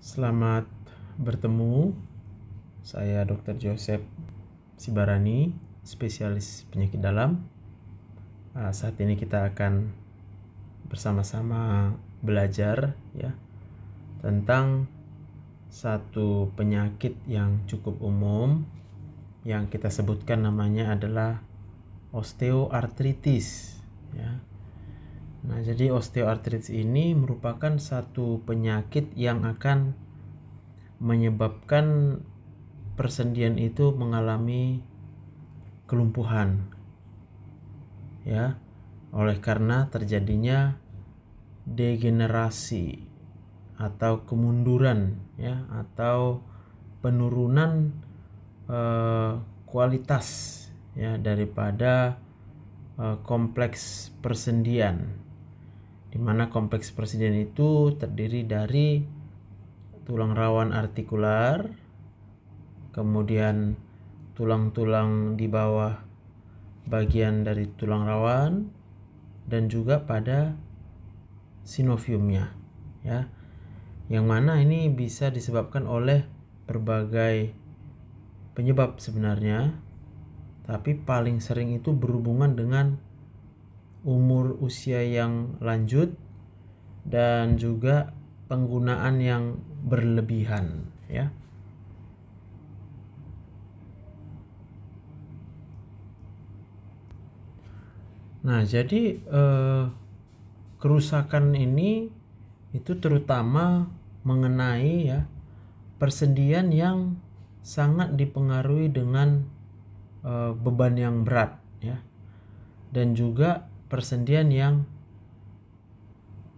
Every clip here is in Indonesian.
Selamat bertemu. Saya Dr. Joseph Sibarani, spesialis penyakit dalam. Ah, saat ini kita akan bersama-sama belajar ya tentang satu penyakit yang cukup umum yang kita sebutkan namanya adalah osteoartritis ya Nah, jadi osteoartritis ini merupakan satu penyakit yang akan menyebabkan persendian itu mengalami kelumpuhan. Ya. Oleh karena terjadinya degenerasi atau kemunduran ya atau penurunan eh, kualitas ya daripada eh, kompleks persendian di mana kompleks presiden itu terdiri dari tulang rawan artikular, kemudian tulang-tulang di bawah bagian dari tulang rawan dan juga pada sinoviumnya ya. Yang mana ini bisa disebabkan oleh berbagai penyebab sebenarnya, tapi paling sering itu berhubungan dengan umur usia yang lanjut dan juga penggunaan yang berlebihan ya. Nah, jadi eh, kerusakan ini itu terutama mengenai ya persendian yang sangat dipengaruhi dengan eh, beban yang berat ya. Dan juga persendian yang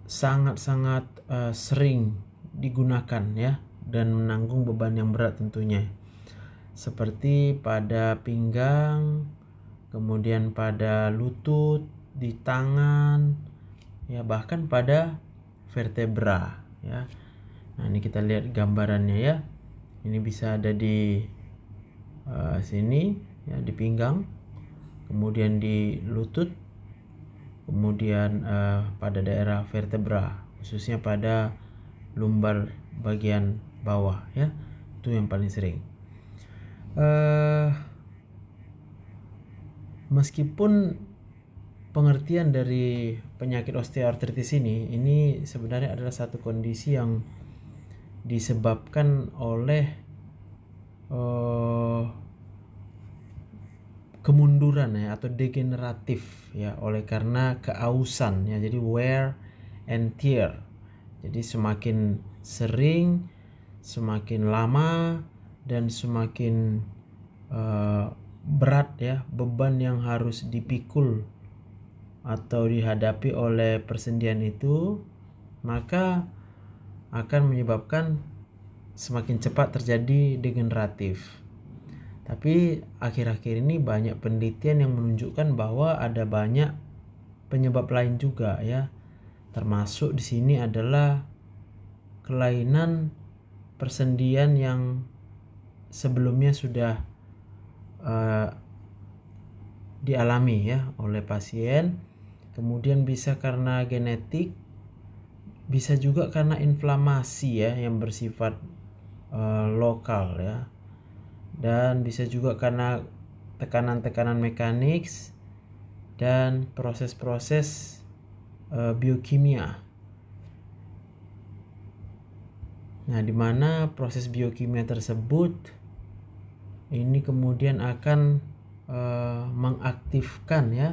sangat-sangat uh, sering digunakan ya dan menanggung beban yang berat tentunya seperti pada pinggang kemudian pada lutut di tangan ya bahkan pada vertebra ya nah ini kita lihat gambarannya ya ini bisa ada di uh, sini ya di pinggang kemudian di lutut kemudian uh, pada daerah vertebra khususnya pada lumbar bagian bawah ya itu yang paling sering uh, meskipun pengertian dari penyakit osteoartritis ini ini sebenarnya adalah satu kondisi yang disebabkan oleh uh, kemunduran ya atau degeneratif ya oleh karena keausan ya jadi wear and tear jadi semakin sering semakin lama dan semakin uh, berat ya beban yang harus dipikul atau dihadapi oleh persendian itu maka akan menyebabkan semakin cepat terjadi degeneratif tapi akhir-akhir ini banyak penelitian yang menunjukkan bahwa ada banyak penyebab lain juga ya. Termasuk di sini adalah kelainan persendian yang sebelumnya sudah uh, dialami ya oleh pasien. Kemudian bisa karena genetik, bisa juga karena inflamasi ya yang bersifat uh, lokal ya dan bisa juga karena tekanan-tekanan mekanik dan proses-proses uh, biokimia. Nah, di mana proses biokimia tersebut ini kemudian akan uh, mengaktifkan ya,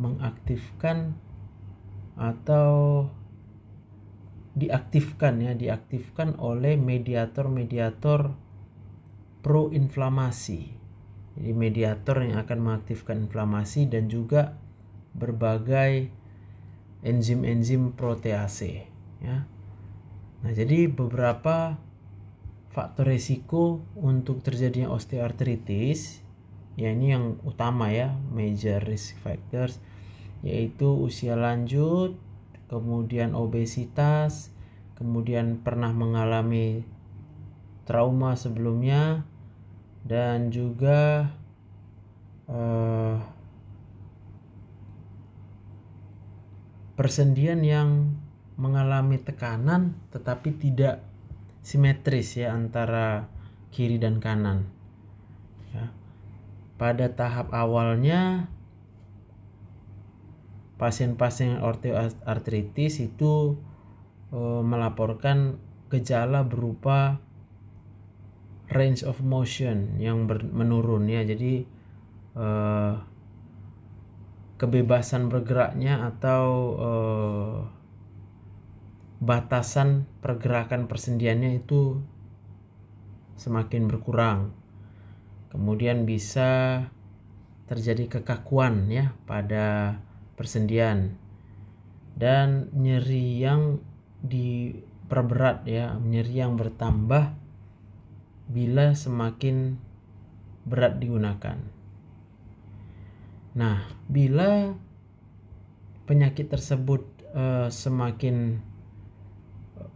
mengaktifkan atau diaktifkan ya, diaktifkan oleh mediator-mediator proinflamasi. Jadi mediator yang akan mengaktifkan inflamasi dan juga berbagai enzim-enzim protease ya. Nah, jadi beberapa faktor resiko untuk terjadinya osteoartritis ya ini yang utama ya major risk factors yaitu usia lanjut kemudian obesitas kemudian pernah mengalami trauma sebelumnya dan juga uh, persendian yang mengalami tekanan tetapi tidak simetris ya antara kiri dan kanan. Ya. Pada tahap awalnya pasien-pasien osteoartritis itu e, melaporkan gejala berupa range of motion yang menurun ya jadi uh, kebebasan bergeraknya atau uh, batasan pergerakan persendiannya itu semakin berkurang kemudian bisa terjadi kekakuan ya pada persendian dan nyeri yang diperberat ya nyeri yang bertambah bila semakin berat digunakan. Nah, bila penyakit tersebut uh, semakin eh,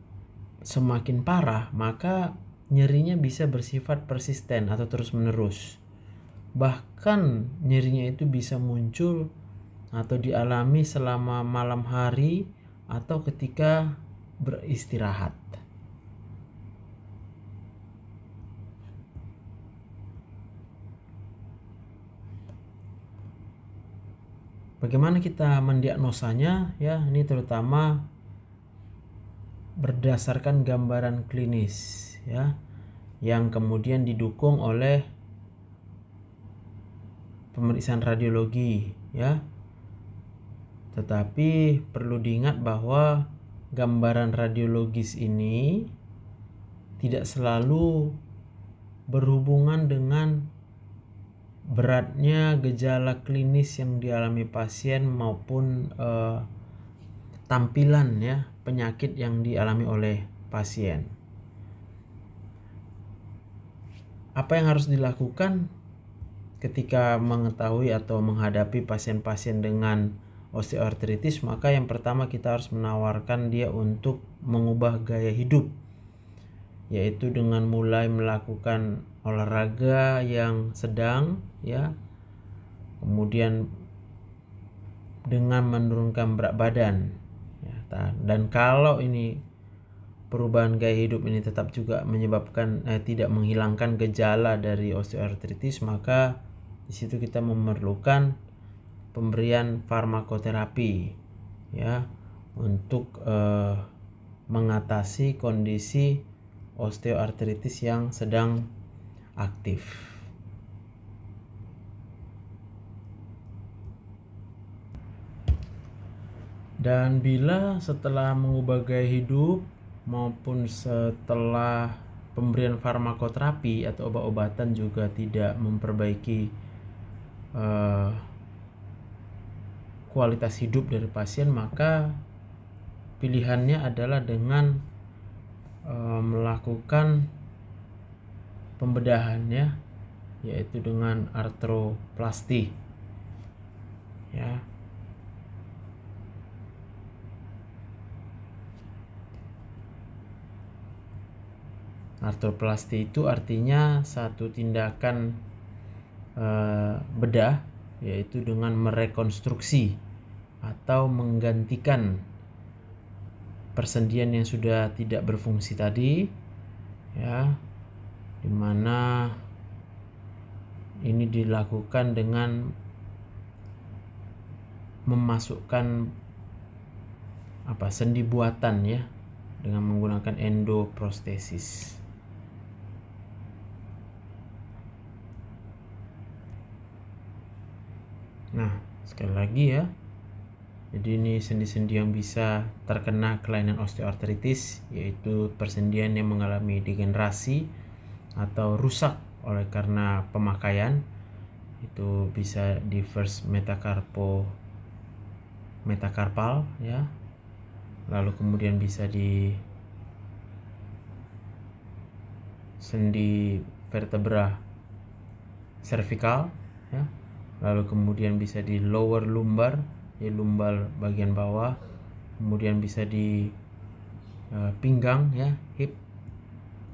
semakin parah, maka nyerinya bisa bersifat persisten atau terus-menerus. Bahkan nyerinya itu bisa muncul atau dialami selama malam hari atau ketika beristirahat. Bagaimana kita mendiagnosanya? Ya, ini terutama berdasarkan gambaran klinis ya yang kemudian didukung oleh pemeriksaan radiologi ya. Tetapi perlu diingat bahwa gambaran radiologis ini tidak selalu berhubungan dengan beratnya gejala klinis yang dialami pasien maupun eh, tampilan ya penyakit yang dialami oleh pasien. Apa yang harus dilakukan ketika mengetahui atau menghadapi pasien-pasien dengan osteoartritis, maka yang pertama kita harus menawarkan dia untuk mengubah gaya hidup, yaitu dengan mulai melakukan olahraga yang sedang ya kemudian dengan menurunkan berat badan ya, dan kalau ini perubahan gaya hidup ini tetap juga menyebabkan eh, tidak menghilangkan gejala dari osteoartritis maka di situ kita memerlukan pemberian farmakoterapi ya untuk eh, mengatasi kondisi osteoartritis yang sedang aktif. Dan bila setelah mengubah gaya hidup maupun setelah pemberian farmakoterapi atau obat-obatan juga tidak memperbaiki uh, kualitas hidup dari pasien, maka pilihannya adalah dengan uh, melakukan pembedahannya yaitu dengan artroplasti ya artroplasti itu artinya satu tindakan eh, bedah yaitu dengan merekonstruksi atau menggantikan persendian yang sudah tidak berfungsi tadi ya di mana ini dilakukan dengan memasukkan apa sendi buatan ya dengan menggunakan endoprostesis. Nah, sekali lagi ya. Jadi ini sendi-sendi yang bisa terkena kelainan osteoartritis yaitu persendian yang mengalami degenerasi atau rusak oleh karena pemakaian itu bisa di first metakarpo metakarpal ya lalu kemudian bisa di sendi vertebra cervical ya lalu kemudian bisa di lower lumbar ya lumbar bagian bawah kemudian bisa di uh, pinggang ya hip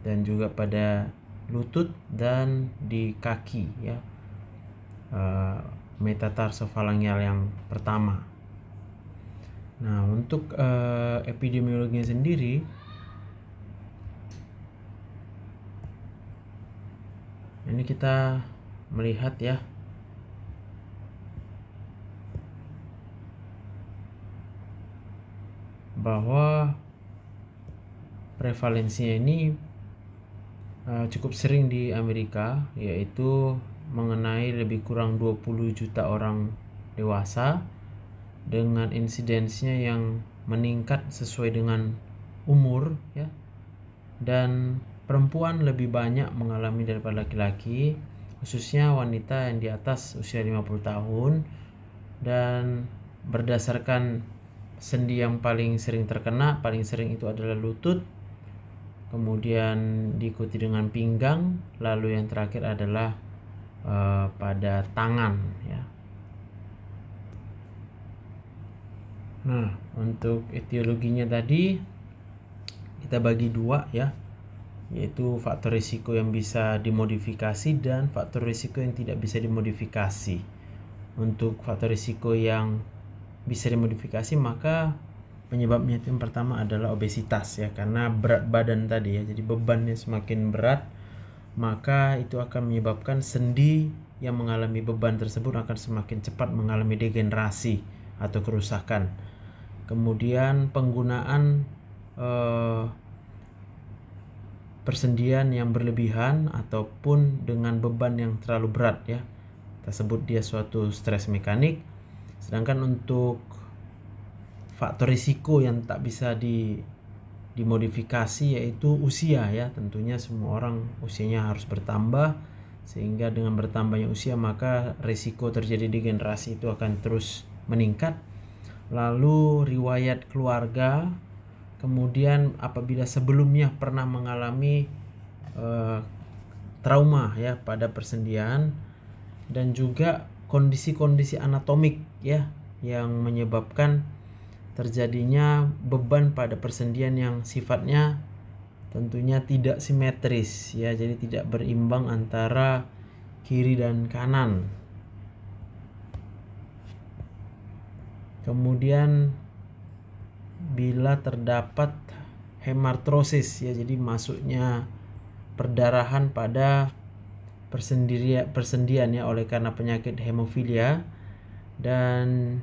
dan juga pada lutut dan di kaki ya uh, eh, metatarsofalangial yang pertama. Nah untuk uh, epidemiologinya sendiri ini kita melihat ya bahwa prevalensinya ini Eh, cukup sering di Amerika yaitu mengenai lebih kurang 20 juta orang dewasa dengan insidensinya yang meningkat sesuai dengan umur ya dan perempuan lebih banyak mengalami daripada laki-laki khususnya wanita yang di atas usia 50 tahun dan berdasarkan sendi yang paling sering terkena paling sering itu adalah lutut kemudian diikuti dengan pinggang, lalu yang terakhir adalah uh, pada tangan ya. Nah, untuk etiologinya tadi kita bagi dua ya, yaitu faktor risiko yang bisa dimodifikasi dan faktor risiko yang tidak bisa dimodifikasi. Untuk faktor risiko yang bisa dimodifikasi maka penyebabnya itu yang pertama adalah obesitas ya karena berat badan tadi ya jadi bebannya semakin berat maka itu akan menyebabkan sendi yang mengalami beban tersebut akan semakin cepat mengalami degenerasi atau kerusakan kemudian penggunaan eh, persendian yang berlebihan ataupun dengan beban yang terlalu berat ya tersebut dia suatu stres mekanik sedangkan untuk faktor risiko yang tak bisa di dimodifikasi yaitu usia ya tentunya semua orang usianya harus bertambah sehingga dengan bertambahnya usia maka risiko terjadi di generasi itu akan terus meningkat lalu riwayat keluarga kemudian apabila sebelumnya pernah mengalami eh, trauma ya pada persendian dan juga kondisi-kondisi anatomik ya yang menyebabkan terjadinya beban pada persendian yang sifatnya tentunya tidak simetris ya jadi tidak berimbang antara kiri dan kanan kemudian bila terdapat hemartrosis ya jadi masuknya perdarahan pada persendirian persendian ya oleh karena penyakit hemofilia dan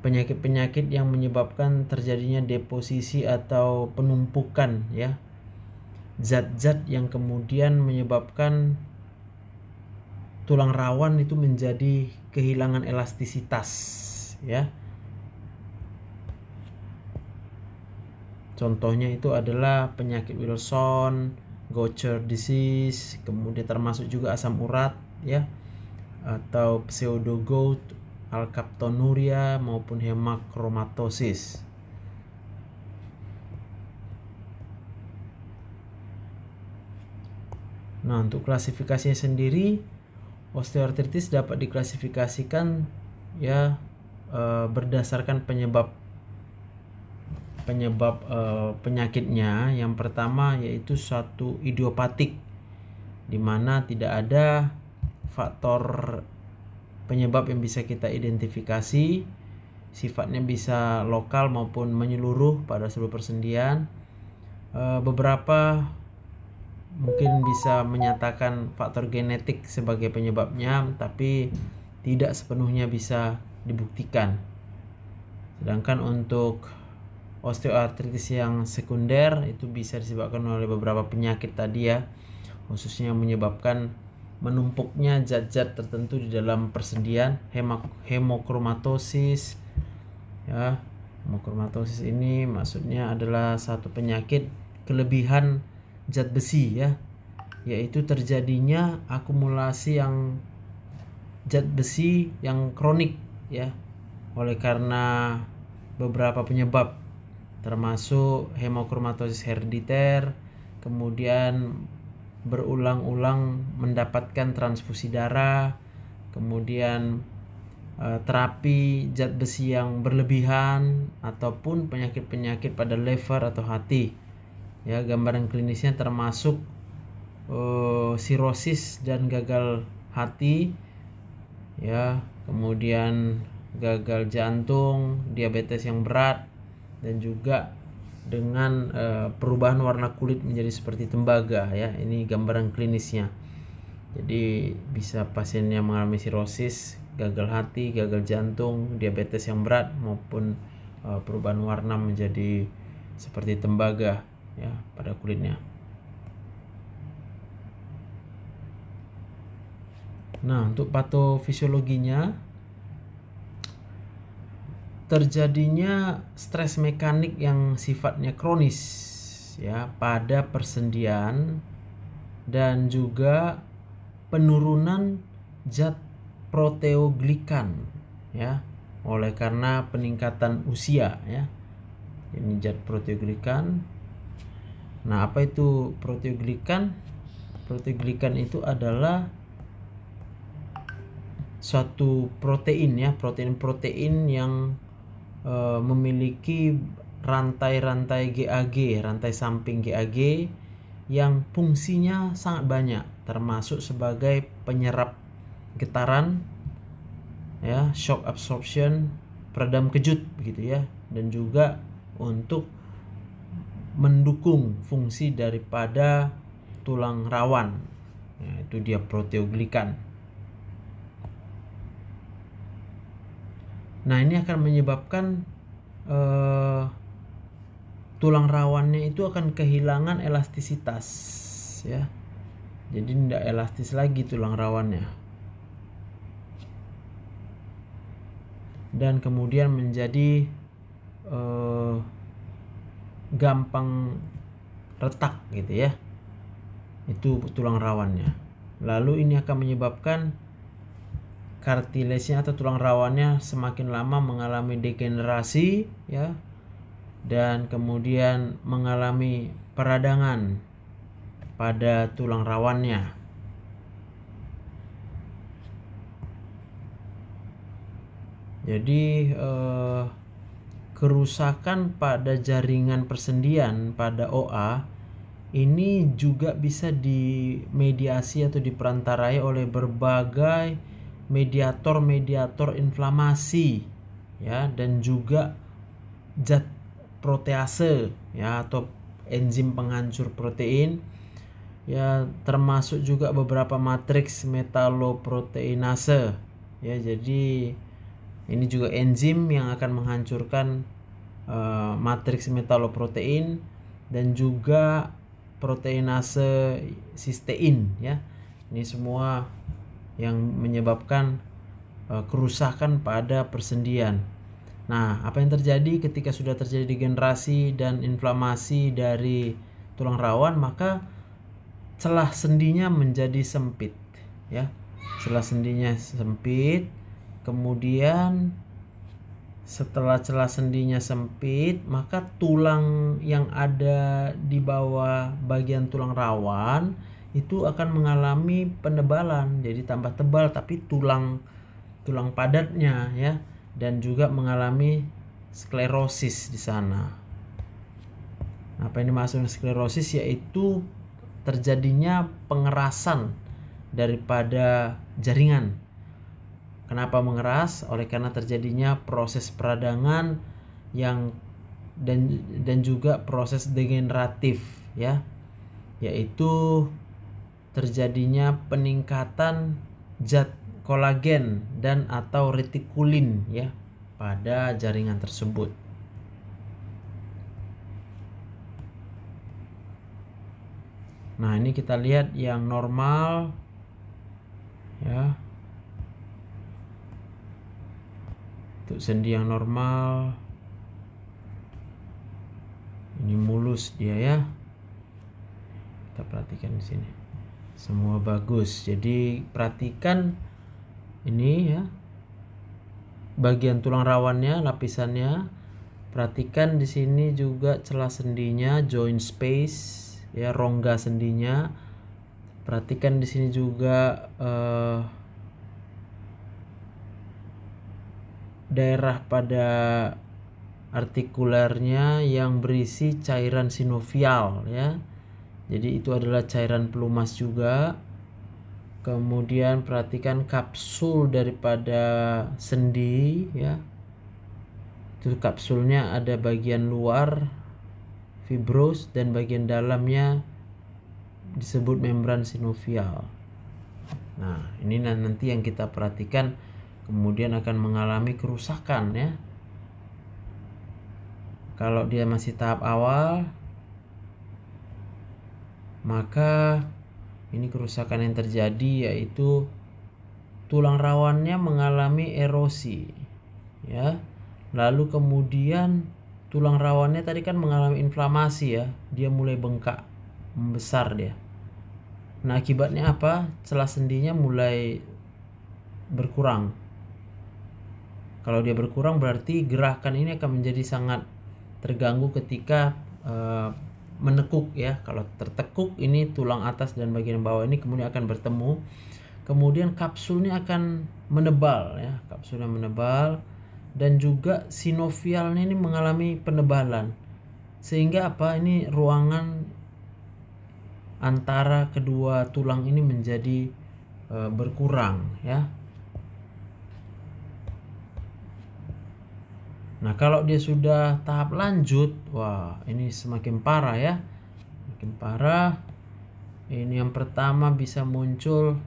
penyakit-penyakit yang menyebabkan terjadinya deposisi atau penumpukan ya zat-zat yang kemudian menyebabkan tulang rawan itu menjadi kehilangan elastisitas ya contohnya itu adalah penyakit Wilson, Gaucher disease, kemudian termasuk juga asam urat ya atau pseudo alkaptonuria maupun hemakromatosis. Nah, untuk klasifikasinya sendiri osteoartritis dapat diklasifikasikan ya eh, berdasarkan penyebab penyebab eh, penyakitnya. Yang pertama yaitu satu idiopatik di mana tidak ada faktor penyebab yang bisa kita identifikasi sifatnya bisa lokal maupun menyeluruh pada seluruh persendian eh, beberapa mungkin bisa menyatakan faktor genetik sebagai penyebabnya tapi tidak sepenuhnya bisa dibuktikan sedangkan untuk osteoartritis yang sekunder itu bisa disebabkan oleh beberapa penyakit tadi ya khususnya menyebabkan menumpuknya zat-zat tertentu di dalam persendian hemokromatosis ya hemokromatosis ini maksudnya adalah satu penyakit kelebihan zat besi ya yaitu terjadinya akumulasi yang zat besi yang kronik ya oleh karena beberapa penyebab termasuk hemokromatosis herditer kemudian berulang-ulang mendapatkan transfusi darah, kemudian eh, terapi zat besi yang berlebihan ataupun penyakit-penyakit pada lever atau hati. Ya, gambaran klinisnya termasuk e, sirosis dan gagal hati. Ya, kemudian gagal jantung, diabetes yang berat dan juga dengan e, perubahan warna kulit menjadi seperti tembaga ya ini gambaran klinisnya jadi bisa pasiennya mengalami sirosis gagal hati gagal jantung diabetes yang berat maupun e, perubahan warna menjadi seperti tembaga ya pada kulitnya nah untuk patofisiologinya terjadinya stres mekanik yang sifatnya kronis ya pada persendian dan juga penurunan zat proteoglikan ya oleh karena peningkatan usia ya ini zat proteoglikan nah apa itu proteoglikan proteoglikan itu adalah suatu protein ya protein-protein yang Eh, memiliki rantai-rantai GAG, rantai samping GAG yang fungsinya sangat banyak, termasuk sebagai penyerap getaran, ya, shock absorption, peredam kejut, begitu ya, dan juga untuk mendukung fungsi daripada tulang rawan. Nah, itu dia proteoglikan. Nah ini akan menyebabkan uh, tulang rawannya itu akan kehilangan elastisitas ya. Jadi tidak elastis lagi tulang rawannya. Dan kemudian menjadi uh, gampang retak gitu ya. Itu tulang rawannya. Lalu ini akan menyebabkan kartilesnya atau tulang rawannya semakin lama mengalami degenerasi ya dan kemudian mengalami peradangan pada tulang rawannya. Jadi eh, kerusakan pada jaringan persendian pada OA ini juga bisa dimediasi atau diperantarai oleh berbagai mediator-mediator inflamasi ya dan juga zat protease ya atau enzim penghancur protein ya termasuk juga beberapa matriks metaloproteinase ya jadi ini juga enzim yang akan menghancurkan uh, matriks metaloprotein dan juga proteinase sistein ya ini semua yang menyebabkan uh, kerusakan pada persendian. Nah, apa yang terjadi ketika sudah terjadi degenerasi dan inflamasi dari tulang rawan, maka celah sendinya menjadi sempit, ya. Celah sendinya sempit, kemudian setelah celah sendinya sempit, maka tulang yang ada di bawah bagian tulang rawan itu akan mengalami penebalan jadi tambah tebal tapi tulang tulang padatnya ya dan juga mengalami sklerosis di sana. Apa yang dimaksud sklerosis yaitu terjadinya pengerasan daripada jaringan. Kenapa mengeras? Oleh karena terjadinya proses peradangan yang dan dan juga proses degeneratif ya yaitu terjadinya peningkatan zat kolagen dan atau retikulin ya pada jaringan tersebut. Nah, ini kita lihat yang normal ya. Untuk sendi yang normal. Ini mulus dia ya. Kita perhatikan di sini semua bagus jadi perhatikan ini ya bagian tulang rawannya lapisannya perhatikan di sini juga celah sendinya joint space ya rongga sendinya perhatikan di sini juga eh, daerah pada artikulernya yang berisi cairan sinovial ya jadi itu adalah cairan pelumas juga. Kemudian perhatikan kapsul daripada sendi ya. Itu kapsulnya ada bagian luar fibros dan bagian dalamnya disebut membran sinovial. Nah, ini nanti yang kita perhatikan kemudian akan mengalami kerusakan ya. Kalau dia masih tahap awal, maka ini kerusakan yang terjadi yaitu tulang rawannya mengalami erosi ya lalu kemudian tulang rawannya tadi kan mengalami inflamasi ya dia mulai bengkak membesar dia nah akibatnya apa celah sendinya mulai berkurang kalau dia berkurang berarti gerakan ini akan menjadi sangat terganggu ketika uh, menekuk ya. Kalau tertekuk ini tulang atas dan bagian bawah ini kemudian akan bertemu. Kemudian kapsulnya akan menebal ya, kapsulnya menebal dan juga sinovialnya ini mengalami penebalan. Sehingga apa? Ini ruangan antara kedua tulang ini menjadi e, berkurang ya Nah, kalau dia sudah tahap lanjut, wah, ini semakin parah ya. semakin parah. Ini yang pertama bisa muncul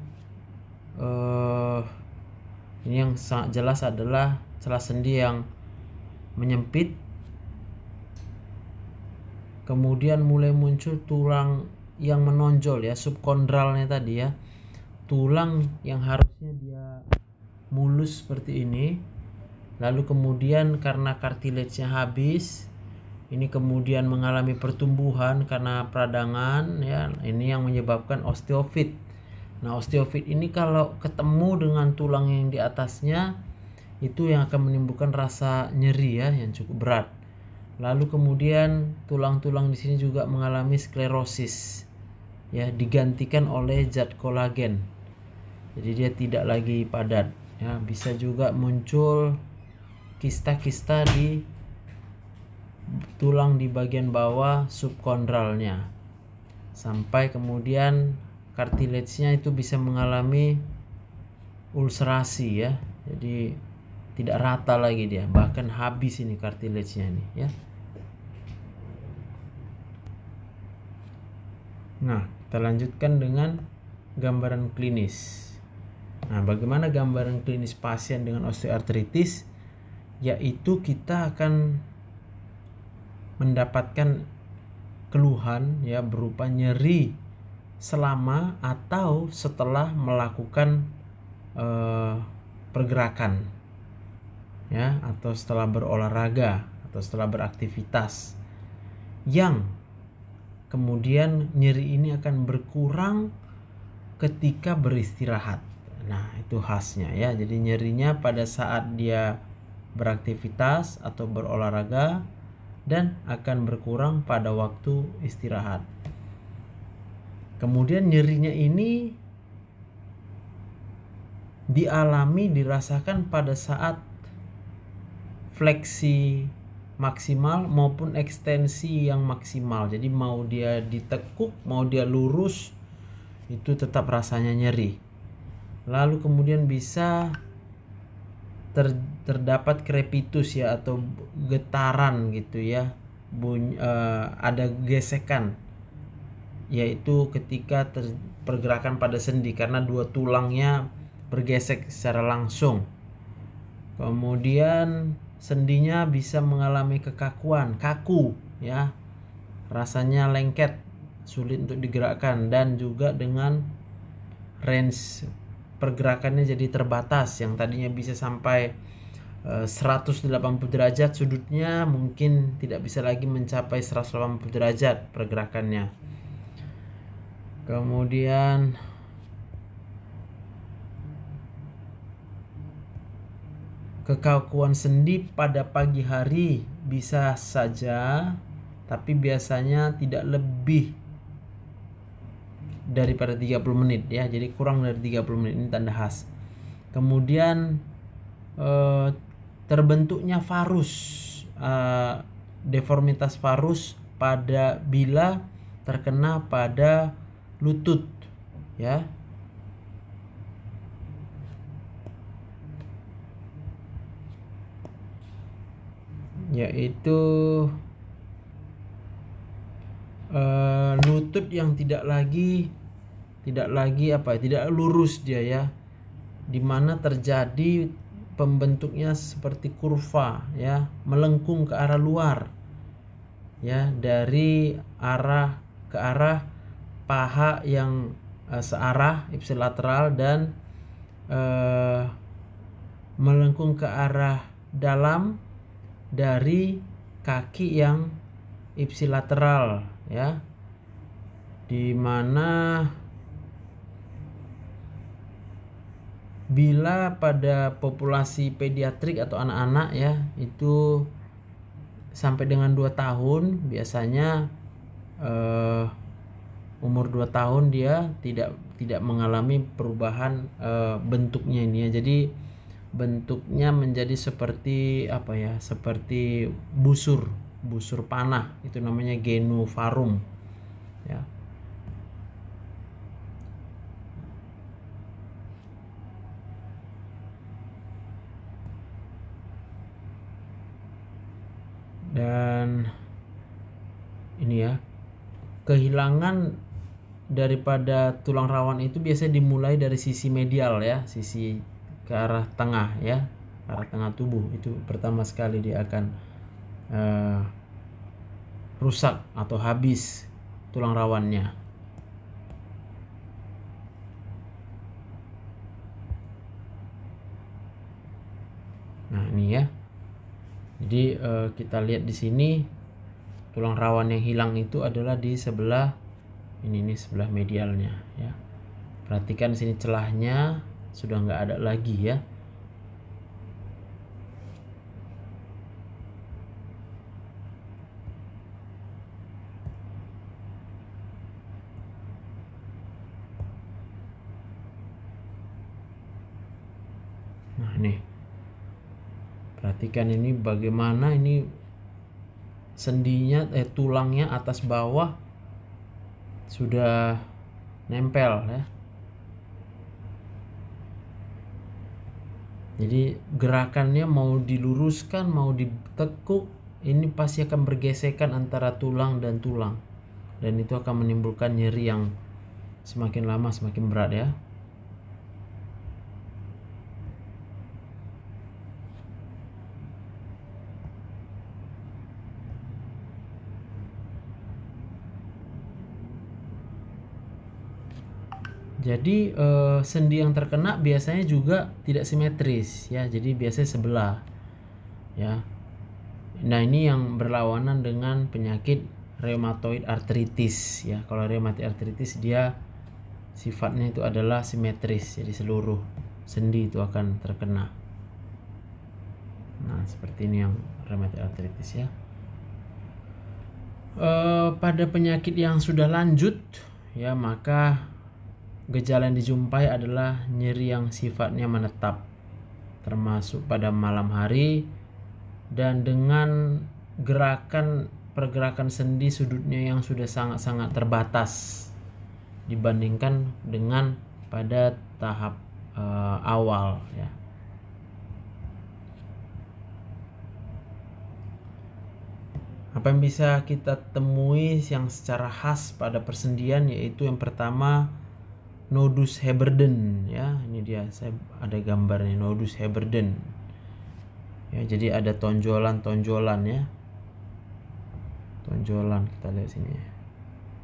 eh ini yang sangat jelas adalah celah sendi yang menyempit. Kemudian mulai muncul tulang yang menonjol ya, subkondralnya tadi ya. Tulang yang harusnya dia mulus seperti ini Lalu kemudian karena kartilage habis, ini kemudian mengalami pertumbuhan karena peradangan ya. Ini yang menyebabkan osteofit. Nah, osteofit ini kalau ketemu dengan tulang yang di atasnya itu yang akan menimbulkan rasa nyeri ya yang cukup berat. Lalu kemudian tulang-tulang di sini juga mengalami sklerosis. Ya, digantikan oleh zat kolagen. Jadi dia tidak lagi padat. Ya, bisa juga muncul kista-kista di tulang di bagian bawah subkondralnya sampai kemudian cartilage itu bisa mengalami ulcerasi ya jadi tidak rata lagi dia bahkan habis ini cartilage-nya nih ya nah kita lanjutkan dengan gambaran klinis nah bagaimana gambaran klinis pasien dengan osteoartritis yaitu kita akan mendapatkan keluhan ya berupa nyeri selama atau setelah melakukan eh, pergerakan ya atau setelah berolahraga atau setelah beraktivitas yang kemudian nyeri ini akan berkurang ketika beristirahat. Nah, itu khasnya ya. Jadi nyerinya pada saat dia beraktivitas atau berolahraga, dan akan berkurang pada waktu istirahat. Kemudian nyerinya ini dialami dirasakan pada saat fleksi maksimal maupun ekstensi yang maksimal. Jadi mau dia ditekuk, mau dia lurus itu tetap rasanya nyeri. Lalu kemudian bisa ter, terdapat krepitus ya atau getaran gitu ya bunyi uh, ada gesekan yaitu ketika ter, pergerakan pada sendi karena dua tulangnya bergesek secara langsung kemudian sendinya bisa mengalami kekakuan kaku ya rasanya lengket sulit untuk digerakkan dan juga dengan range pergerakannya jadi terbatas yang tadinya bisa sampai 180 eh, derajat sudutnya mungkin tidak bisa lagi mencapai 180 derajat pergerakannya kemudian kekakuan sendi pada pagi hari bisa saja tapi biasanya tidak lebih daripada 30 menit ya jadi kurang dari 30 menit ini tanda khas kemudian eh, terbentuknya varus eh, deformitas varus pada bila terkena pada lutut ya yaitu uh, lutut yang tidak lagi tidak lagi apa ya, tidak lurus dia ya dimana terjadi pembentuknya seperti kurva ya melengkung ke arah luar ya dari arah ke arah paha yang uh, searah ipsilateral dan uh, melengkung ke arah dalam dari kaki yang ipsilateral ya di mana bila pada populasi pediatrik atau anak-anak ya itu sampai dengan 2 tahun biasanya eh, umur 2 tahun dia tidak tidak mengalami perubahan eh, bentuknya ini ya. Jadi bentuknya menjadi seperti apa ya? Seperti busur busur panah itu namanya genovarum ya dan ini ya kehilangan daripada tulang rawan itu biasanya dimulai dari sisi medial ya sisi ke arah tengah ya ke arah tengah tubuh itu pertama sekali dia akan uh, rusak atau habis tulang rawannya. Nah, ini ya. Jadi uh, kita lihat di sini tulang rawan yang hilang itu adalah di sebelah ini nih sebelah medialnya ya. Perhatikan di sini celahnya sudah nggak ada lagi ya. ikan ini bagaimana ini sendinya eh tulangnya atas bawah sudah nempel ya. Jadi gerakannya mau diluruskan, mau ditekuk, ini pasti akan bergesekan antara tulang dan tulang. Dan itu akan menimbulkan nyeri yang semakin lama semakin berat ya. Jadi eh, sendi yang terkena biasanya juga tidak simetris ya, jadi biasanya sebelah. Ya. Nah, ini yang berlawanan dengan penyakit rheumatoid arthritis ya. Kalau rheumatoid arthritis dia sifatnya itu adalah simetris, jadi seluruh sendi itu akan terkena. Nah, seperti ini yang rheumatoid arthritis ya. E, pada penyakit yang sudah lanjut ya maka Gejala yang dijumpai adalah nyeri yang sifatnya menetap, termasuk pada malam hari, dan dengan gerakan pergerakan sendi sudutnya yang sudah sangat-sangat terbatas dibandingkan dengan pada tahap uh, awal ya. Apa yang bisa kita temui yang secara khas pada persendian yaitu yang pertama nodus Heberden ya ini dia saya ada gambarnya nodus Heberden ya jadi ada tonjolan-tonjolan ya tonjolan kita lihat sini ya.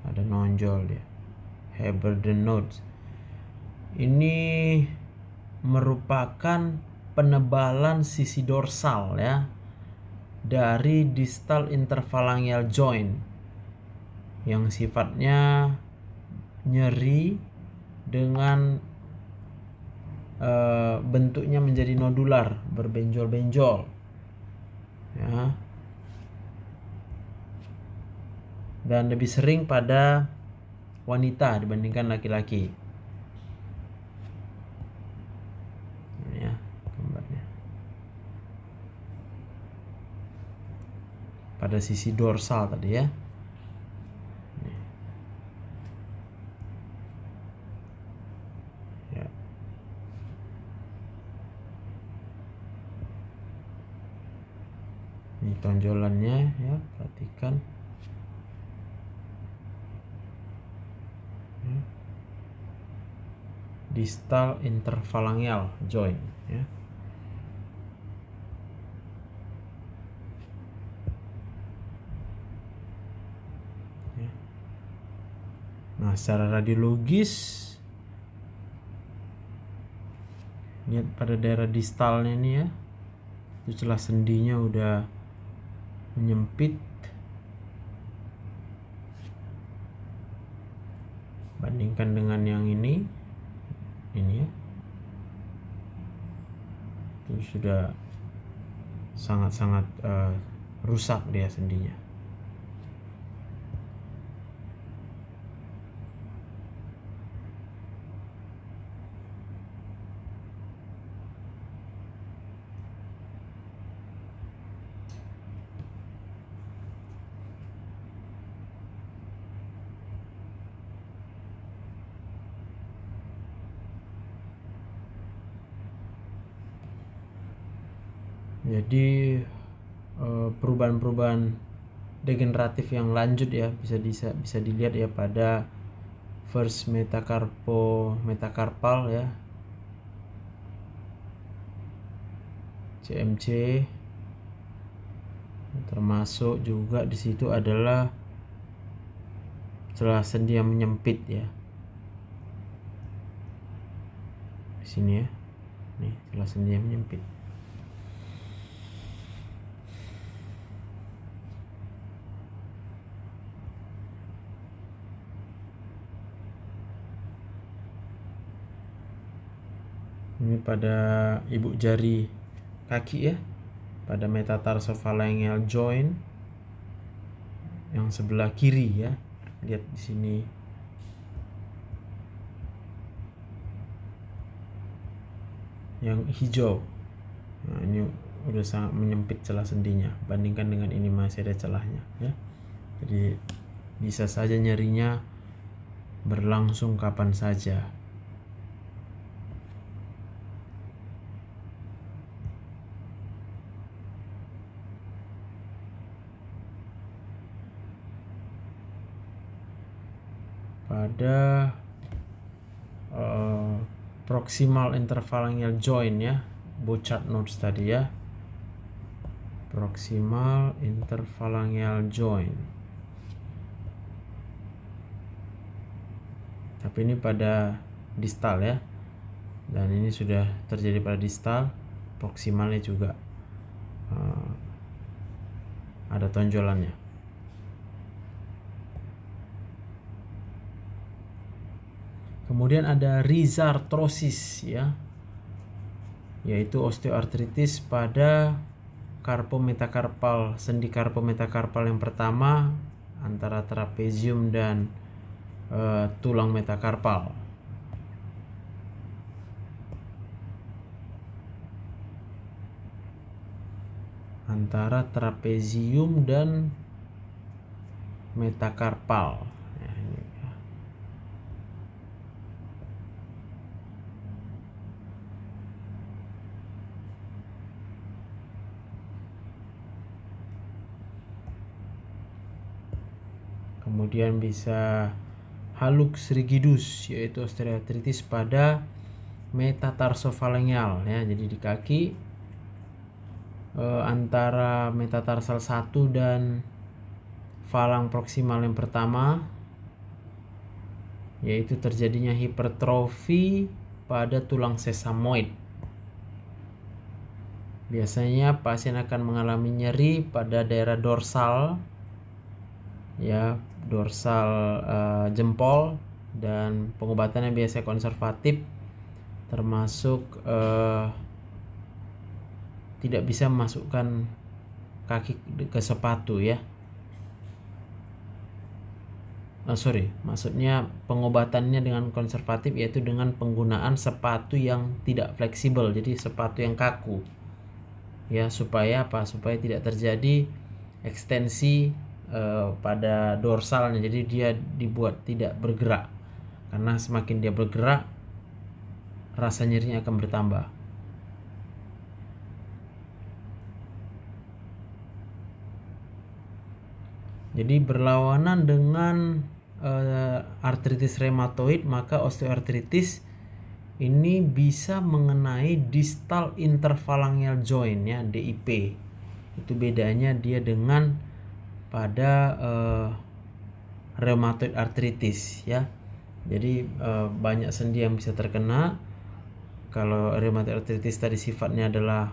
ada nonjol ya Heberden nodes ini merupakan penebalan sisi dorsal ya dari distal interphalangeal joint yang sifatnya nyeri dengan uh, bentuknya menjadi nodular, berbenjol-benjol. Ya. Dan lebih sering pada wanita dibandingkan laki-laki. Ya, pada sisi dorsal tadi ya. distal interfalangial joint ya. ya. Nah, secara radiologis lihat pada daerah distalnya ini ya. Itu celah sendinya udah menyempit. Bandingkan dengan yang ini ini itu sudah sangat-sangat uh, rusak dia sendinya perubahan-perubahan degeneratif yang lanjut ya bisa bisa bisa dilihat ya pada first metacarpo metacarpal ya CMC termasuk juga di situ adalah celah sendi yang menyempit ya di sini ya nih celah sendi yang menyempit pada ibu jari kaki ya pada metatarsophalangeal joint yang sebelah kiri ya lihat di sini yang hijau nah, ini udah sangat menyempit celah sendinya bandingkan dengan ini masih ada celahnya ya jadi bisa saja nyerinya berlangsung kapan saja ada uh, proximal intervalnya join ya bocat nodes tadi ya proximal interfalangeal join tapi ini pada distal ya dan ini sudah terjadi pada distal proximalnya juga uh, ada tonjolannya Kemudian ada rizartrosis ya. Yaitu osteoartritis pada karpometakarpal, sendi karpometakarpal yang pertama antara trapezium dan uh, tulang metakarpal. Antara trapezium dan metakarpal. kemudian bisa halux rigidus yaitu osteoartritis pada metatarsofalenial ya jadi di kaki e, antara metatarsal 1 dan falang proksimal yang pertama yaitu terjadinya hipertrofi pada tulang sesamoid biasanya pasien akan mengalami nyeri pada daerah dorsal ya dorsal uh, jempol dan pengobatannya biasanya konservatif termasuk uh, tidak bisa memasukkan kaki ke sepatu ya oh, sorry maksudnya pengobatannya dengan konservatif yaitu dengan penggunaan sepatu yang tidak fleksibel jadi sepatu yang kaku ya supaya apa supaya tidak terjadi ekstensi Eh, pada dorsalnya jadi dia dibuat tidak bergerak karena semakin dia bergerak rasa nyerinya akan bertambah jadi berlawanan dengan uh, artritis rheumatoid maka osteoartritis ini bisa mengenai distal interphalangeal joint ya DIP itu bedanya dia dengan pada uh, rheumatoid arthritis ya. Jadi uh, banyak sendi yang bisa terkena. Kalau rheumatoid arthritis tadi sifatnya adalah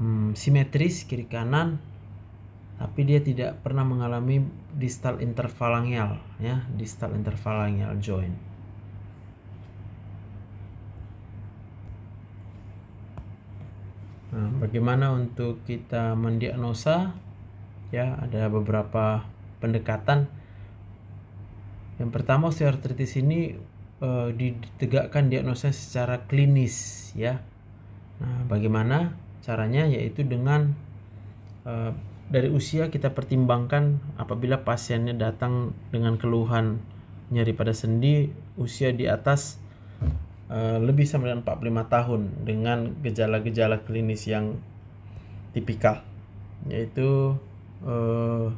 um, simetris kiri kanan tapi dia tidak pernah mengalami distal interfalangial ya, distal interfalangial joint. Nah, bagaimana untuk kita mendiagnosa ya ada beberapa pendekatan yang pertama osteoartritis ini e, ditegakkan diagnosis secara klinis ya nah bagaimana caranya yaitu dengan e, dari usia kita pertimbangkan apabila pasiennya datang dengan keluhan nyeri pada sendi usia di atas e, lebih sama dengan 45 tahun dengan gejala-gejala klinis yang tipikal yaitu uh,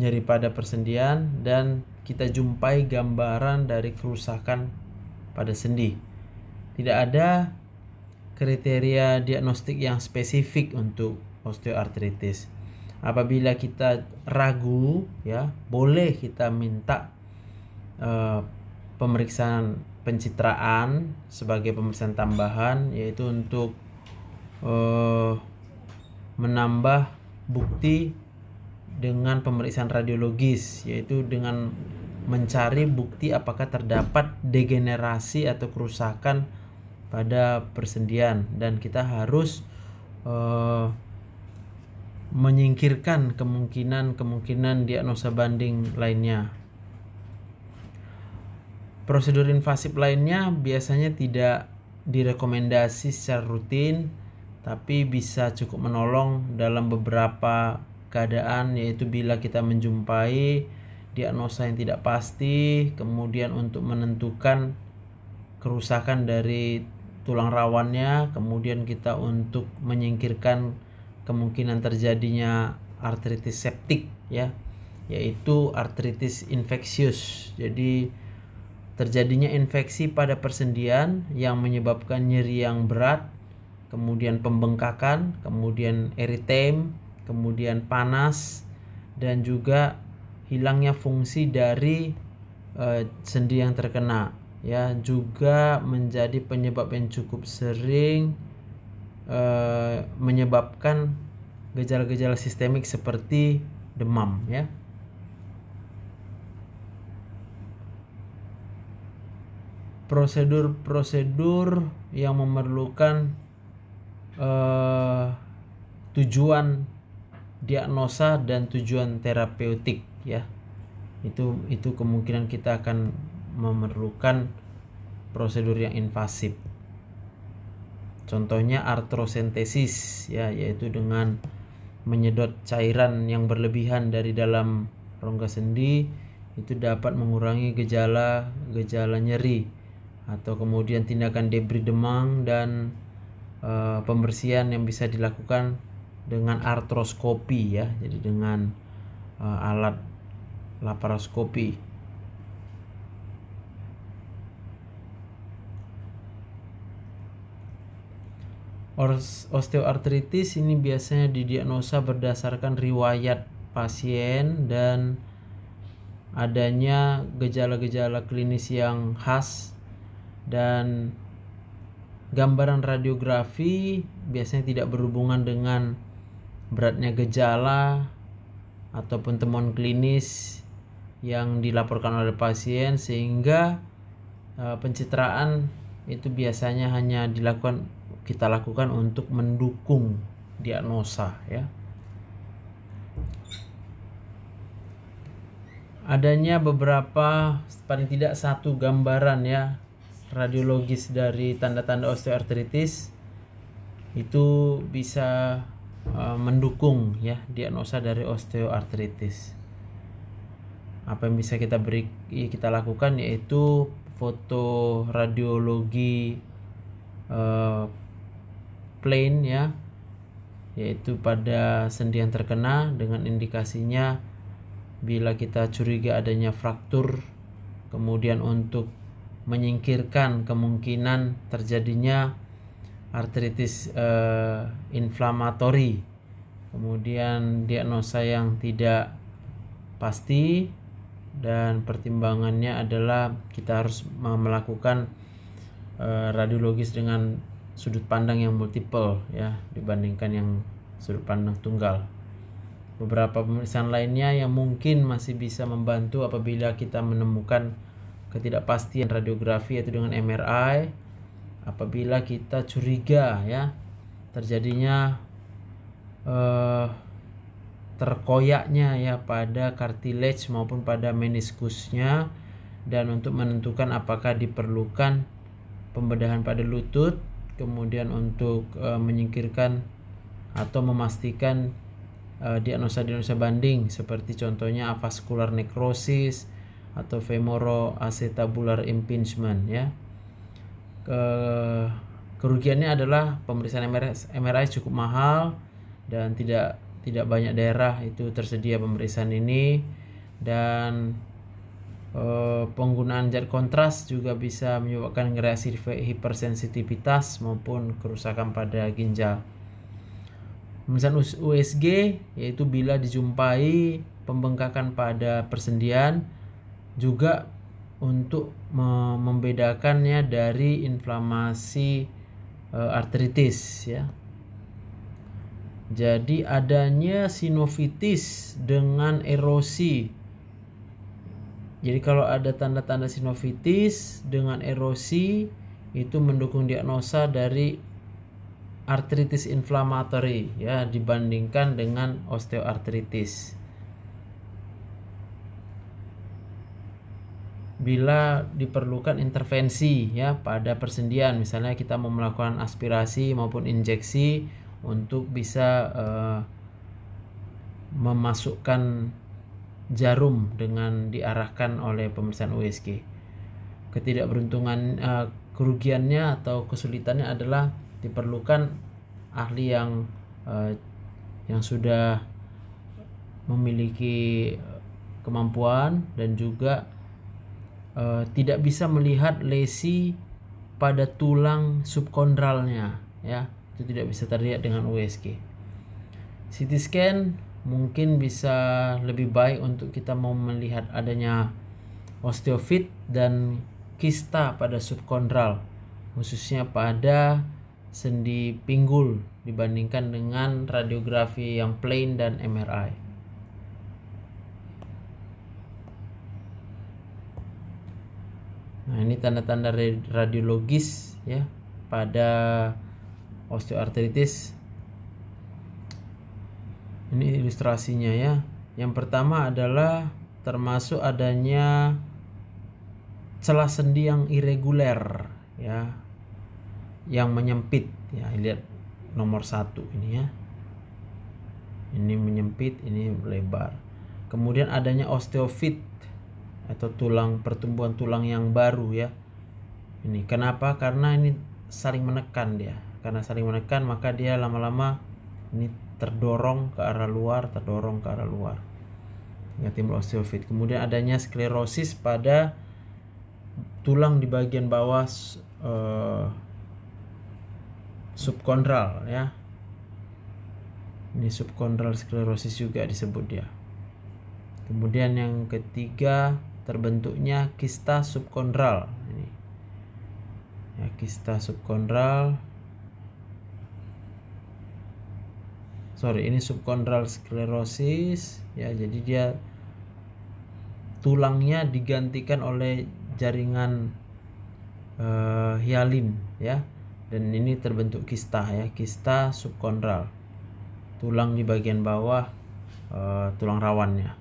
nyeri pada persendian dan kita jumpai gambaran dari kerusakan pada sendi. Tidak ada kriteria diagnostik yang spesifik untuk osteoartritis. Apabila kita ragu, ya, boleh kita minta uh, pemeriksaan pencitraan sebagai pemeriksaan tambahan yaitu untuk uh, menambah bukti dengan pemeriksaan radiologis yaitu dengan mencari bukti apakah terdapat degenerasi atau kerusakan pada persendian dan kita harus uh, menyingkirkan kemungkinan-kemungkinan diagnosa banding lainnya. Prosedur invasif lainnya biasanya tidak direkomendasi secara rutin, tapi bisa cukup menolong dalam beberapa keadaan yaitu bila kita menjumpai diagnosa yang tidak pasti, kemudian untuk menentukan kerusakan dari tulang rawannya, kemudian kita untuk menyingkirkan kemungkinan terjadinya artritis septik ya, yaitu artritis infeksius. Jadi terjadinya infeksi pada persendian yang menyebabkan nyeri yang berat, kemudian pembengkakan, kemudian eritem, kemudian panas dan juga hilangnya fungsi dari e, sendi yang terkena ya juga menjadi penyebab yang cukup sering e, menyebabkan gejala-gejala sistemik seperti demam ya prosedur-prosedur yang memerlukan uh, tujuan diagnosa dan tujuan terapeutik ya itu itu kemungkinan kita akan memerlukan prosedur yang invasif contohnya artrosentesis ya yaitu dengan menyedot cairan yang berlebihan dari dalam rongga sendi itu dapat mengurangi gejala gejala nyeri atau kemudian tindakan debris demang dan e, pembersihan yang bisa dilakukan dengan artroskopi ya jadi dengan uh, alat laparoskopi osteoartritis ini biasanya didiagnosa berdasarkan riwayat pasien dan adanya gejala-gejala klinis yang khas dan gambaran radiografi biasanya tidak berhubungan dengan beratnya gejala ataupun temuan klinis yang dilaporkan oleh pasien sehingga uh, pencitraan itu biasanya hanya dilakukan kita lakukan untuk mendukung diagnosa ya. Adanya beberapa paling tidak satu gambaran ya radiologis dari tanda-tanda osteoartritis itu bisa Eh, mendukung ya diagnosa dari osteoartritis. Apa yang bisa kita beri ya, kita lakukan yaitu foto radiologi uh, plain ya yaitu pada sendi yang terkena dengan indikasinya bila kita curiga adanya fraktur kemudian untuk menyingkirkan kemungkinan terjadinya artritis uh, inflamatori kemudian diagnosa yang tidak pasti dan pertimbangannya adalah kita harus melakukan uh, radiologis dengan sudut pandang yang multiple ya dibandingkan yang sudut pandang tunggal beberapa pemeriksaan lainnya yang mungkin masih bisa membantu apabila kita menemukan ketidakpastian radiografi yaitu dengan MRI apabila kita curiga ya terjadinya eh, terkoyaknya ya pada cartilage maupun pada meniskusnya dan untuk menentukan apakah diperlukan pembedahan pada lutut kemudian untuk e, menyingkirkan atau memastikan e, diagnosa-diagnosa banding seperti contohnya avascular necrosis atau femoroacetabular impingement ya ke kerugiannya adalah pemeriksaan MRI, MRI cukup mahal dan tidak tidak banyak daerah itu tersedia pemeriksaan ini dan e, penggunaan zat kontras juga bisa menyebabkan reaksi hipersensitivitas maupun kerusakan pada ginjal. Pemeriksaan USG yaitu bila dijumpai pembengkakan pada persendian juga untuk membedakannya dari inflamasi eh, artritis ya. Jadi adanya sinovitis dengan erosi. Jadi kalau ada tanda-tanda sinovitis dengan erosi itu mendukung diagnosa dari artritis inflamatory ya dibandingkan dengan osteoartritis. bila diperlukan intervensi ya pada persendian misalnya kita mau melakukan aspirasi maupun injeksi untuk bisa uh, memasukkan jarum dengan diarahkan oleh pemeriksaan USG. Ketidakberuntungan uh, kerugiannya atau kesulitannya adalah diperlukan ahli yang uh, yang sudah memiliki kemampuan dan juga uh, tidak bisa melihat lesi pada tulang subkondralnya ya itu tidak bisa terlihat dengan USG CT scan mungkin bisa lebih baik untuk kita mau melihat adanya osteofit dan kista pada subkondral khususnya pada sendi pinggul dibandingkan dengan radiografi yang plain dan MRI. Nah, ini tanda-tanda radiologis ya pada osteoartritis. Ini ilustrasinya ya. Yang pertama adalah termasuk adanya celah sendi yang irreguler ya yang menyempit ya lihat nomor satu ini ya ini menyempit ini lebar kemudian adanya osteofit atau tulang pertumbuhan tulang yang baru ya. Ini kenapa? Karena ini saling menekan dia. Karena saling menekan maka dia lama-lama ini terdorong ke arah luar, terdorong ke arah luar. Ya, timbul osteofit. Kemudian adanya sklerosis pada tulang di bagian bawah eh, subkondral ya. Ini subkondral sklerosis juga disebut dia. Kemudian yang ketiga terbentuknya kista subkondral ini ya, kista subkondral sorry ini subkondral sklerosis ya jadi dia tulangnya digantikan oleh jaringan uh, hialin ya dan ini terbentuk kista ya kista subkondral tulang di bagian bawah uh, tulang rawannya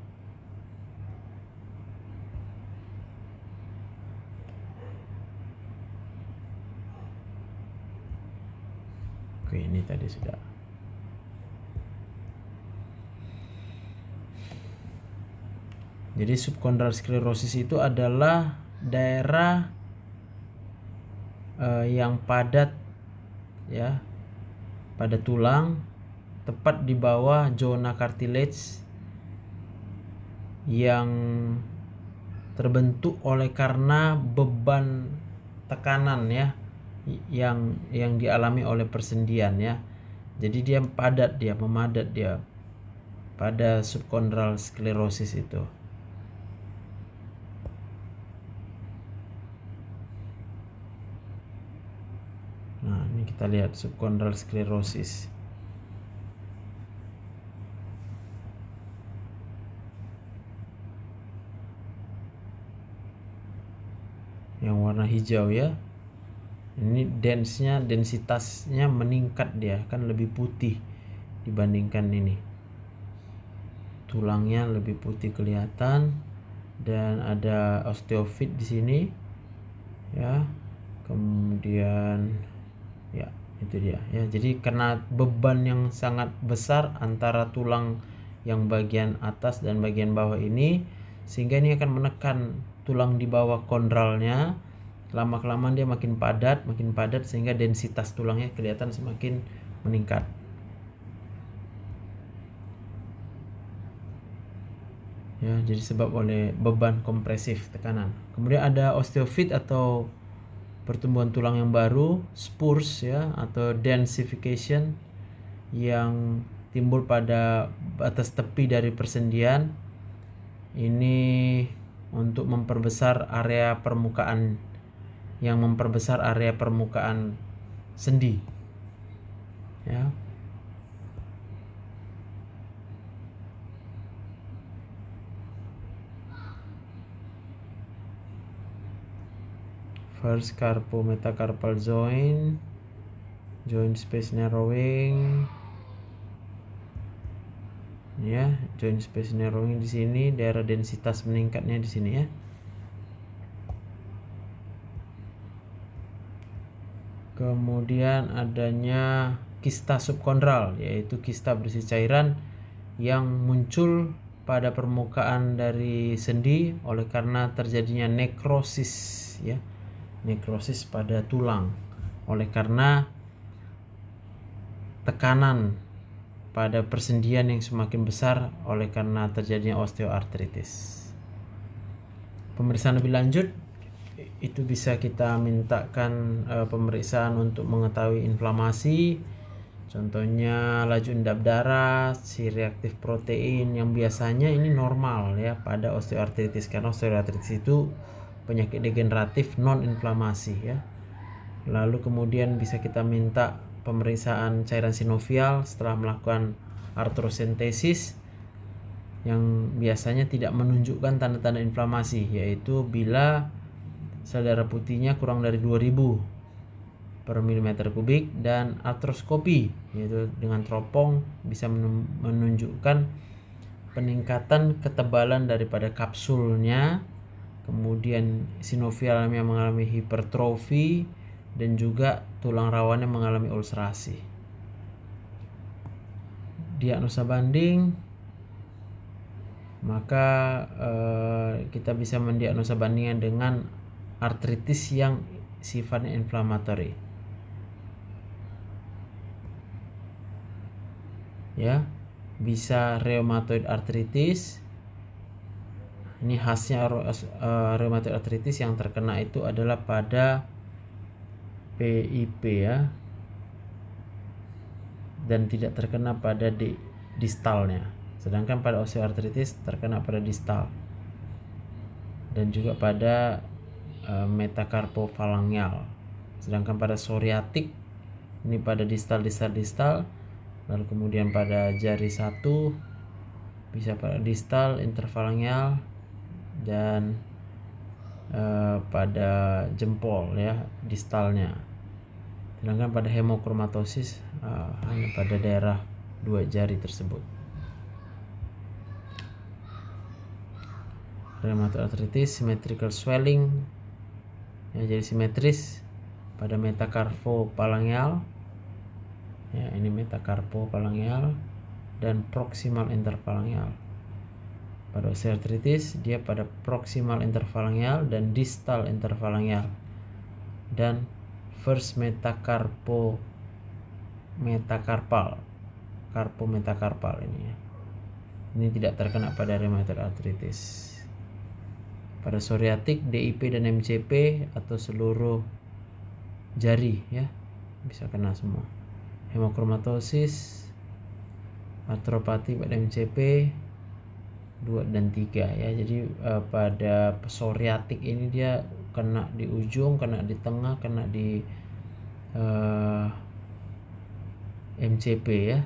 Oke, ini tadi sudah. Jadi subkondral sklerosis itu adalah daerah eh, yang padat ya pada tulang tepat di bawah zona cartilage yang terbentuk oleh karena beban tekanan ya yang yang dialami oleh persendian ya. Jadi dia padat dia, memadat dia pada subkondral sklerosis itu. Nah, ini kita lihat subkondral sklerosis. Yang warna hijau ya ini densnya densitasnya meningkat dia kan lebih putih dibandingkan ini tulangnya lebih putih kelihatan dan ada osteofit di sini ya kemudian ya itu dia ya jadi karena beban yang sangat besar antara tulang yang bagian atas dan bagian bawah ini sehingga ini akan menekan tulang di bawah kondralnya lama kelamaan dia makin padat makin padat sehingga densitas tulangnya kelihatan semakin meningkat ya jadi sebab oleh beban kompresif tekanan kemudian ada osteofit atau pertumbuhan tulang yang baru spurs ya atau densification yang timbul pada batas tepi dari persendian ini untuk memperbesar area permukaan yang memperbesar area permukaan sendi. Ya. First carpo metacarpal joint, joint space narrowing, ya, joint space narrowing di sini, daerah densitas meningkatnya di sini ya. kemudian adanya kista subkondral yaitu kista berisi cairan yang muncul pada permukaan dari sendi oleh karena terjadinya nekrosis ya nekrosis pada tulang oleh karena tekanan pada persendian yang semakin besar oleh karena terjadinya osteoartritis. Pemeriksaan lebih lanjut itu bisa kita mintakan uh, pemeriksaan untuk mengetahui inflamasi contohnya laju endap darah si reaktif protein yang biasanya ini normal ya pada osteoartritis karena osteoartritis itu penyakit degeneratif non inflamasi ya lalu kemudian bisa kita minta pemeriksaan cairan sinovial setelah melakukan artrosentesis yang biasanya tidak menunjukkan tanda-tanda inflamasi yaitu bila sel darah putihnya kurang dari 2000 per milimeter kubik dan artroskopi yaitu dengan teropong bisa menunjukkan peningkatan ketebalan daripada kapsulnya kemudian sinovialnya mengalami hipertrofi dan juga tulang rawannya mengalami ulcerasi diagnosa banding maka eh, kita bisa mendiagnosa bandingan dengan artritis yang sifatnya inflamatory. Ya, bisa rheumatoid arthritis. Ini khasnya rheumatoid eh, arthritis yang terkena itu adalah pada PIP ya. Dan tidak terkena pada di, distalnya. Sedangkan pada osteoartritis terkena pada distal dan juga pada Eh, metakarpofalangial. Sedangkan pada psoriatik ini pada distal distal distal lalu kemudian pada jari satu bisa pada distal interfalangial dan e, pada jempol ya distalnya. Sedangkan pada hemokromatosis e, hanya pada daerah dua jari tersebut. Rheumatoid arthritis, symmetrical swelling, ya, jadi simetris pada metakarpo palangial ya ini metakarpo palangial dan proximal interpalangial pada osteoartritis dia pada proximal interpalangial dan distal interpalangial dan first metakarpo metakarpal karpo metakarpal ini ya ini tidak terkena pada rheumatoid arthritis pada psoriatik, DIP dan MCP atau seluruh jari ya bisa kena semua. Hemokromatosis, atropati pada MCP 2 dan 3 ya. Jadi uh, pada psoriatik ini dia kena di ujung, kena di tengah, kena di uh, eh, MCP ya.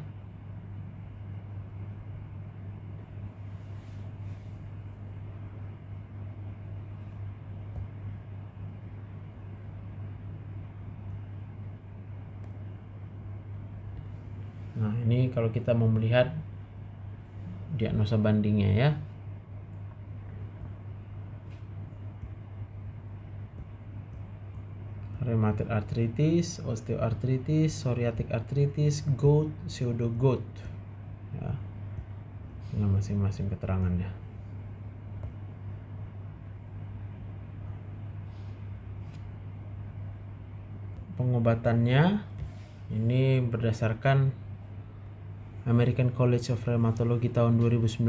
ini kalau kita mau melihat diagnosa bandingnya ya rheumatoid arthritis, osteoarthritis, psoriatic arthritis, gout, pseudo gout. Ya. Dengan masing-masing keterangannya. Pengobatannya ini berdasarkan American College of Rheumatology tahun 2019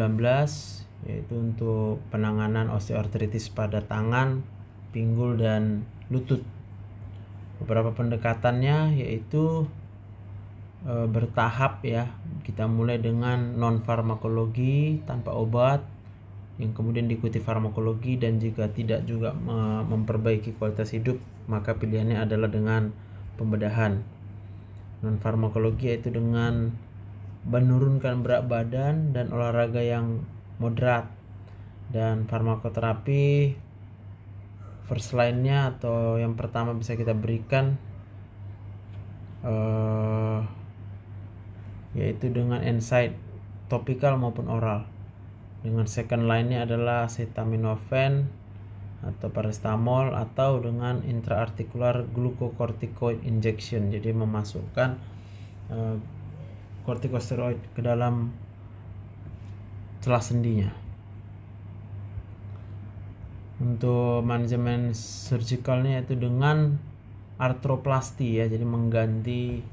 yaitu untuk penanganan osteoartritis pada tangan, pinggul dan lutut. Beberapa pendekatannya yaitu e, bertahap ya. Kita mulai dengan non farmakologi tanpa obat yang kemudian diikuti farmakologi dan jika tidak juga memperbaiki kualitas hidup maka pilihannya adalah dengan pembedahan non farmakologi yaitu dengan menurunkan berat badan dan olahraga yang moderat dan farmakoterapi first line-nya atau yang pertama bisa kita berikan uh, yaitu dengan insight topikal maupun oral dengan second line-nya adalah acetaminophen atau paracetamol atau dengan intraartikular glucocorticoid injection jadi memasukkan uh, kortikosteroid ke dalam celah sendinya. Untuk manajemen surgicalnya itu dengan artroplasti ya, jadi mengganti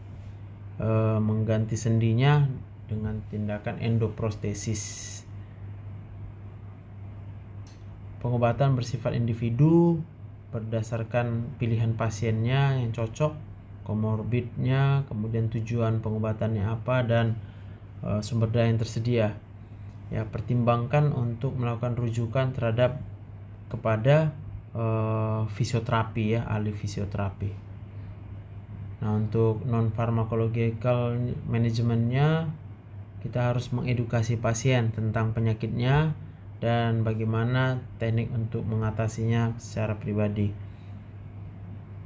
e, mengganti sendinya dengan tindakan endoprostesis. Pengobatan bersifat individu berdasarkan pilihan pasiennya yang cocok komorbidnya, kemudian tujuan pengobatannya apa dan e, sumber daya yang tersedia. Ya, pertimbangkan untuk melakukan rujukan terhadap kepada e, fisioterapi ya, ahli fisioterapi. Nah, untuk non pharmacological manajemennya kita harus mengedukasi pasien tentang penyakitnya dan bagaimana teknik untuk mengatasinya secara pribadi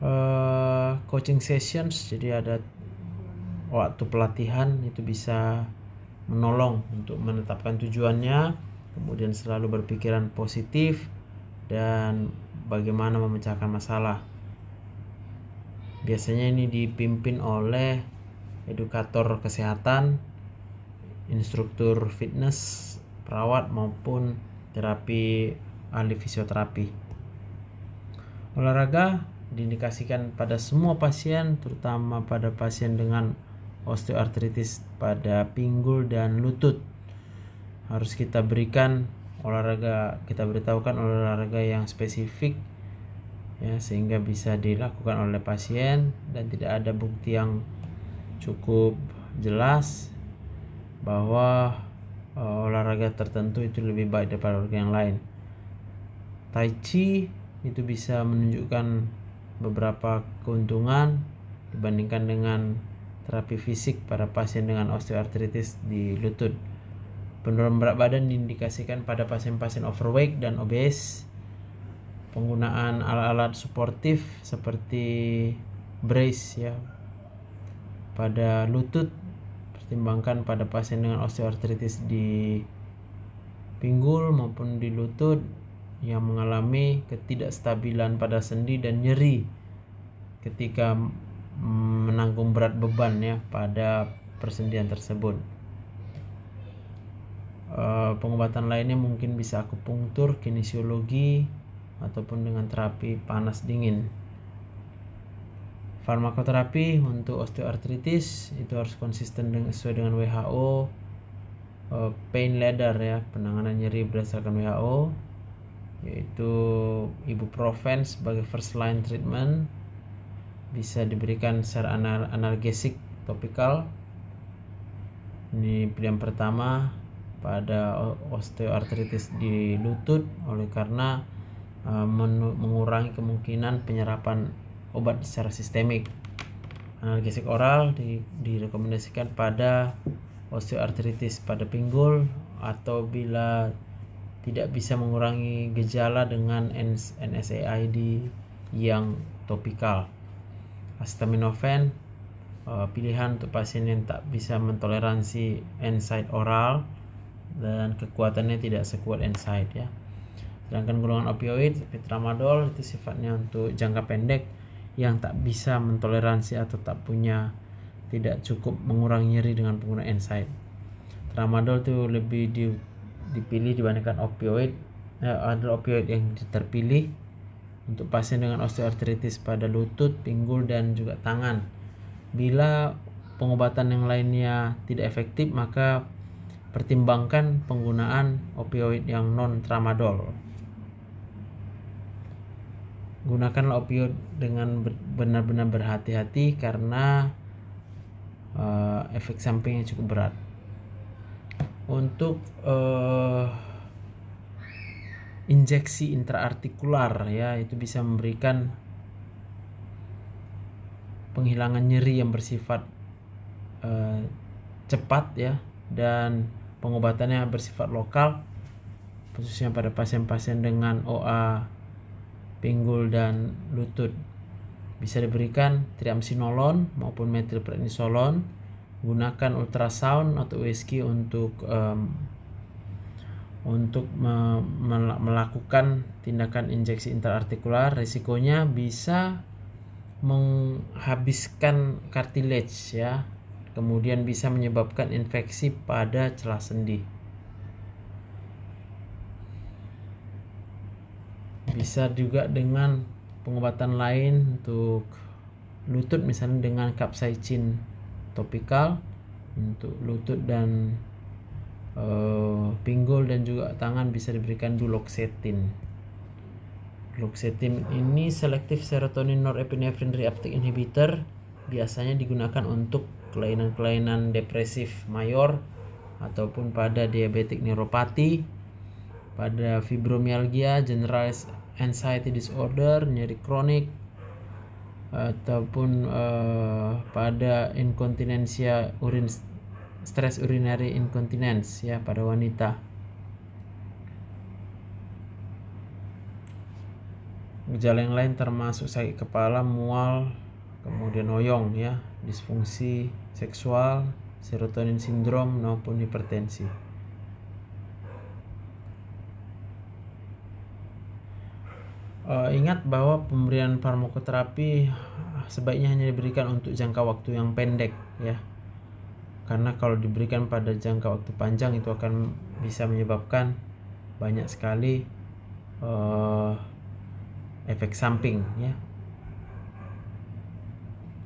uh, coaching sessions jadi ada waktu pelatihan itu bisa menolong untuk menetapkan tujuannya kemudian selalu berpikiran positif dan bagaimana memecahkan masalah biasanya ini dipimpin oleh edukator kesehatan instruktur fitness perawat maupun terapi ahli fisioterapi olahraga diindikasikan pada semua pasien terutama pada pasien dengan osteoartritis pada pinggul dan lutut harus kita berikan olahraga kita beritahukan olahraga yang spesifik ya sehingga bisa dilakukan oleh pasien dan tidak ada bukti yang cukup jelas bahwa uh, olahraga tertentu itu lebih baik daripada olahraga yang lain. Tai Chi itu bisa menunjukkan beberapa keuntungan dibandingkan dengan terapi fisik pada pasien dengan osteoartritis di lutut. Penurunan berat badan diindikasikan pada pasien-pasien overweight dan obes. Penggunaan alat-alat suportif seperti brace ya pada lutut pertimbangkan pada pasien dengan osteoartritis di pinggul maupun di lutut yang mengalami ketidakstabilan pada sendi dan nyeri ketika menanggung berat beban ya pada persendian tersebut. E, pengobatan lainnya mungkin bisa akupunktur, kinesiologi, ataupun dengan terapi panas dingin. Farmakoterapi untuk osteoartritis itu harus konsisten dengan sesuai dengan WHO. E, eh, pain ladder ya, penanganan nyeri berdasarkan WHO yaitu ibuprofen sebagai first line treatment bisa diberikan secara anal analgesik topikal ini pilihan pertama pada osteoartritis di lutut oleh karena uh, mengurangi kemungkinan penyerapan obat secara sistemik analgesik oral di direkomendasikan pada osteoartritis pada pinggul atau bila tidak bisa mengurangi gejala dengan NSAID yang topikal. Acetaminophen eh, pilihan untuk pasien yang tak bisa mentoleransi NSAID oral dan kekuatannya tidak sekuat NSAID ya. Sedangkan golongan opioid seperti tramadol itu sifatnya untuk jangka pendek yang tak bisa mentoleransi atau tak punya tidak cukup mengurangi nyeri dengan pengguna NSAID. Tramadol itu lebih di dipilih dibandingkan opioid eh, ya, adalah opioid yang terpilih untuk pasien dengan osteoartritis pada lutut, pinggul, dan juga tangan. Bila pengobatan yang lainnya tidak efektif, maka pertimbangkan penggunaan opioid yang non-tramadol. Gunakanlah opioid dengan benar-benar berhati-hati karena uh, efek sampingnya cukup berat untuk uh, injeksi intraartikular ya itu bisa memberikan penghilangan nyeri yang bersifat uh, cepat ya dan pengobatannya bersifat lokal khususnya pada pasien-pasien dengan OA pinggul dan lutut bisa diberikan triamcinolon maupun metilprednisolon gunakan ultrasound atau USG untuk um, untuk me melakukan tindakan injeksi interartikular risikonya bisa menghabiskan cartilage ya kemudian bisa menyebabkan infeksi pada celah sendi bisa juga dengan pengobatan lain untuk lutut misalnya dengan capsaicin topikal untuk lutut dan uh, pinggul dan juga tangan bisa diberikan duloxetin. Duloxetin ini selektif serotonin norepinephrine reuptake inhibitor biasanya digunakan untuk kelainan-kelainan depresif mayor ataupun pada diabetik neuropati, pada fibromyalgia, generalized anxiety disorder, nyeri kronik, ataupun uh, pada inkontinensia urin stres urinary incontinence ya pada wanita. Gejala yang lain termasuk sakit kepala, mual, kemudian noyong ya, disfungsi seksual, serotonin sindrom maupun hipertensi. Uh, ingat bahwa pemberian farmakoterapi sebaiknya hanya diberikan untuk jangka waktu yang pendek ya. Karena kalau diberikan pada jangka waktu panjang itu akan bisa menyebabkan banyak sekali uh, efek samping ya.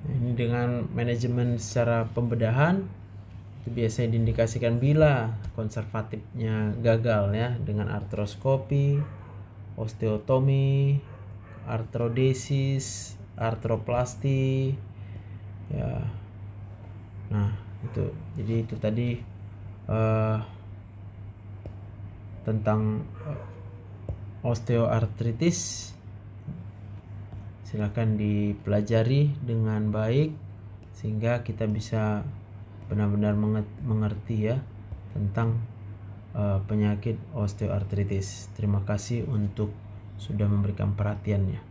Nah, ini dengan manajemen secara pembedahan itu biasanya diindikasikan bila konservatifnya gagal ya dengan artroskopi, osteotomi, artrodesis, artroplasti, ya. Nah itu jadi itu tadi uh, tentang eh, osteoartritis. Silahkan dipelajari dengan baik sehingga kita bisa benar-benar mengerti ya tentang Eh, penyakit osteoartritis. Terima kasih untuk sudah memberikan perhatiannya.